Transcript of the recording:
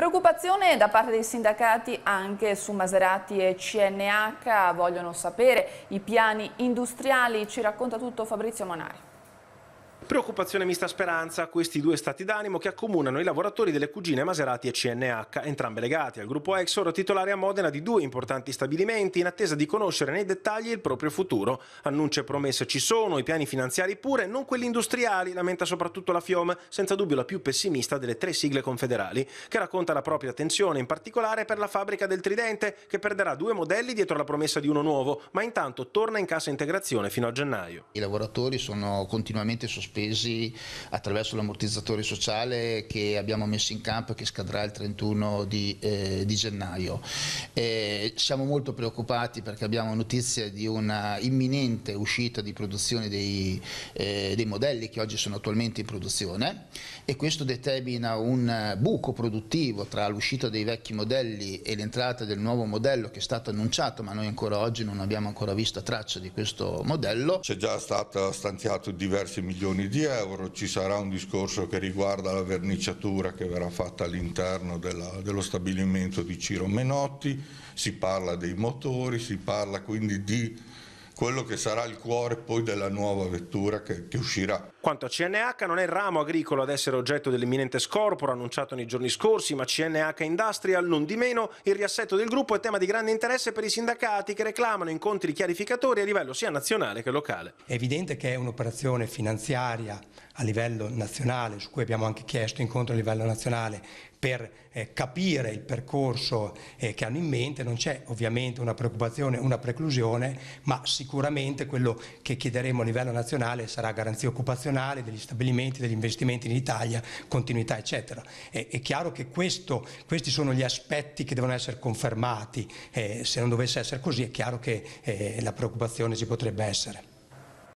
Preoccupazione da parte dei sindacati anche su Maserati e CNH, vogliono sapere i piani industriali, ci racconta tutto Fabrizio Monari. Preoccupazione mista speranza, questi due stati d'animo che accomunano i lavoratori delle cugine Maserati e CNH, entrambe legati al gruppo Exor, titolare a Modena di due importanti stabilimenti, in attesa di conoscere nei dettagli il proprio futuro. Annunce e promesse ci sono, i piani finanziari pure, non quelli industriali, lamenta soprattutto la FIOM, senza dubbio la più pessimista delle tre sigle confederali, che racconta la propria tensione in particolare per la fabbrica del Tridente, che perderà due modelli dietro la promessa di uno nuovo, ma intanto torna in cassa integrazione fino a gennaio. I lavoratori sono continuamente sospesi sospesi attraverso l'ammortizzatore sociale che abbiamo messo in campo e che scadrà il 31 di, eh, di gennaio. Eh, siamo molto preoccupati perché abbiamo notizia di una imminente uscita di produzione dei, eh, dei modelli che oggi sono attualmente in produzione e questo determina un buco produttivo tra l'uscita dei vecchi modelli e l'entrata del nuovo modello che è stato annunciato ma noi ancora oggi non abbiamo ancora visto traccia di questo modello. C'è già stato stanziato diversi milioni di di euro, ci sarà un discorso che riguarda la verniciatura che verrà fatta all'interno dello stabilimento di Ciro Menotti, si parla dei motori, si parla quindi di quello che sarà il cuore poi della nuova vettura che, che, uscirà. Quanto a CNH non è il ramo agricolo ad essere oggetto dell'imminente scorporo annunciato nei giorni scorsi, ma CNH Industrial non di meno il riassetto del gruppo è tema di grande interesse per i sindacati che reclamano incontri chiarificatori a livello sia nazionale che locale. È evidente che è un'operazione finanziaria a livello nazionale, su cui abbiamo anche chiesto incontri a livello nazionale per eh, capire il percorso eh, che hanno in mente, non c'è ovviamente una preoccupazione, una preclusione, ma sicuramente sicuramente quello che chiederemo a livello nazionale sarà garanzia occupazionale degli stabilimenti, degli investimenti in Italia, continuità eccetera. È, è chiaro che questo, questi sono gli aspetti che devono essere confermati, eh, se non dovesse essere così è chiaro che eh, la preoccupazione ci potrebbe essere.